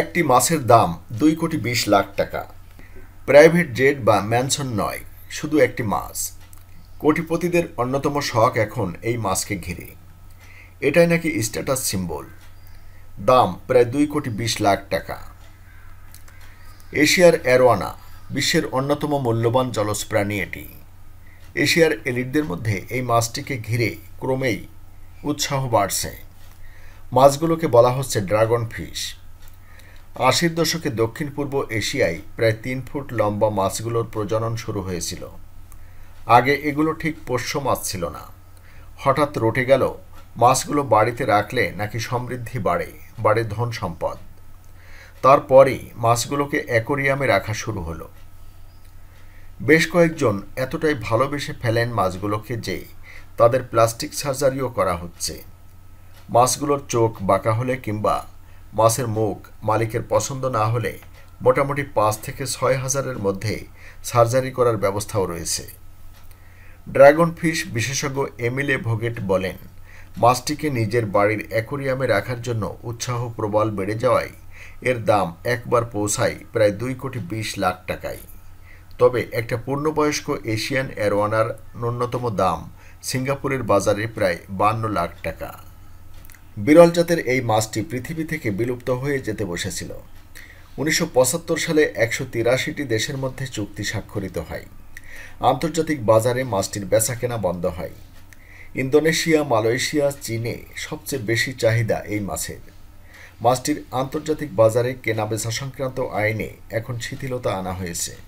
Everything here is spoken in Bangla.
একটি মাছের দাম দুই কোটি বিশ লাখ টাকা প্রাইভেট জেট বা ম্যানসন নয় শুধু একটি মাছ কোটিপতিদের অন্যতম শখ এখন এই মাছকে ঘিরে এটাই নাকি স্ট্যাটাস সিম্বল দাম প্রায় দুই কোটি বিশ লাখ টাকা এশিয়ার অ্যারোয়ানা বিশ্বের অন্যতম মূল্যবান জলজ প্রাণী এটি এশিয়ার এলিটদের মধ্যে এই মাছটিকে ঘিরে ক্রমেই উৎসাহ বাড়ছে মাছগুলোকে বলা হচ্ছে ড্রাগন ফিশ আশির দশকে দক্ষিণ পূর্ব এশিয়ায় প্রায় তিন ফুট লম্বা মাছগুলোর প্রজনন শুরু হয়েছিল আগে এগুলো ঠিক পোষ্য মাছ ছিল না হঠাৎ রটে গেল মাছগুলো বাড়িতে রাখলে নাকি সমৃদ্ধি বাড়ে বাড়ে ধন সম্পদ তারপরই মাছগুলোকে অ্যাকোরিয়ামে রাখা শুরু হলো বেশ কয়েকজন এতটাই ভালোবেসে ফেলেন মাছগুলোকে যে তাদের প্লাস্টিক সার্জারিও করা হচ্ছে মাছগুলোর চোখ বাঁকা হলে কিংবা মাছের মুখ মালিকের পছন্দ না হলে মোটামুটি পাঁচ থেকে ছয় হাজারের মধ্যে সার্জারি করার ব্যবস্থাও রয়েছে ড্রাগন ফিশ বিশেষজ্ঞ এমিলে ভোগেট বলেন মাছটিকে নিজের বাড়ির অ্যাকোরিয়ামে রাখার জন্য উৎসাহ প্রবল বেড়ে যাওয়ায় এর দাম একবার পৌঁছায় প্রায় দুই কোটি বিশ লাখ টাকায় তবে একটা পূর্ণবয়স্ক এশিয়ান অ্যারোয়ানার ন্যূনতম দাম সিঙ্গাপুরের বাজারে প্রায় বান্ন লাখ টাকা বিরল জাতের এই মাছটি পৃথিবী থেকে বিলুপ্ত হয়ে যেতে বসেছিল উনিশশো সালে একশো তিরাশিটি দেশের মধ্যে চুক্তি স্বাক্ষরিত হয় আন্তর্জাতিক বাজারে মাছটির বেচা কেনা বন্ধ হয় ইন্দোনেশিয়া মালয়েশিয়া চীনে সবচেয়ে বেশি চাহিদা এই মাছের মাছটির আন্তর্জাতিক বাজারে কেনা বেচা সংক্রান্ত আইনে এখন শিথিলতা আনা হয়েছে